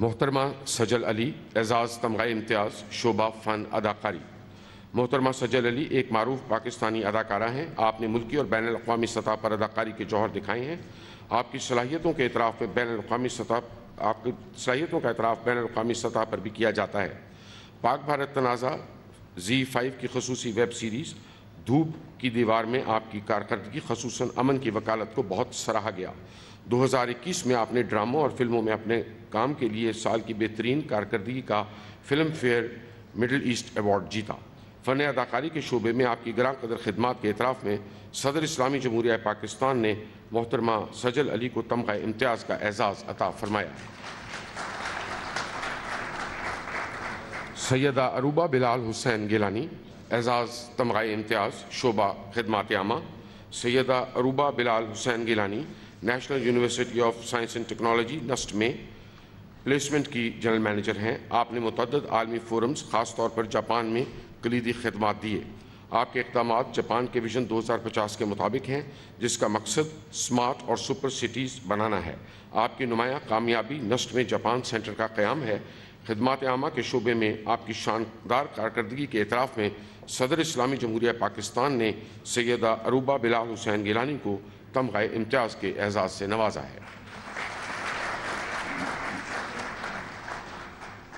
मोहतरमा सजल अली एजाज़ तमगा इम्तियाज़ शोबा फ़न अदाकारी मोहतरमा सजल अली एक मरूफ पाकिस्तानी अदाकारा हैं आपने मुल्की और बैन अवी सतह पर अदाकारी के जौहर दिखाए हैं आपकी सलाहियतों के अतराफ़ में बैन अवी सतह आपकी सलाहियतों का अतराफ़ बैन अवी सतह पर भी किया जाता है पाक भारत तनाज़ा जी फाइव की खसूसी वेब सीरीज़ धूप की दीवार में आपकी कारकर्दगी खसूस अमन की वकालत को बहुत सराहा गया 2021 में आपने ड्रामों और फिल्मों में अपने काम के लिए साल की बेहतरीन कारकर्दगी का Filmfare Middle East award जीता फ़न अदाकारी के शोबे में आपकी ग्रां कदर खदमात के अतराफ़ में सदर इस्लामी जमहूरिया पाकिस्तान ने मोहतरमा सजल अली को तमगा इम्तियाज़ का एजाज़ अता फरमाया सैदा अरूबा बिलाल हुसैन गिलानी एजाज़ तमगा इम्तियाज़ शोबा खदमात आमा Syeda Aruba Bilal Hussain Gilani National University of Science and Technology NUST में प्लेसमेंट की जनरल मैनेजर हैं आपने मतद आलमी फोरम्स ख़ास तौर पर जापान में कलीदी खदमात दिए आपके इकदाम जापान के विजन 2050 के मुताबिक हैं जिसका मकसद स्मार्ट और सुपर सिटीज़ बनाना है आपकी नुमाया कामयाबी नस्ट में जापान सेंटर का क्याम है खदमात आमा के शुबे में आपकी शानदार कारकर्दगी के अतराफ़ में सदर इस्लामी जमहूरिया पाकिस्तान ने सैदा अरूबा बिलाल हुसैन गिलानी को तमगा इम्तियाज़ के एजाज़ से नवाजा है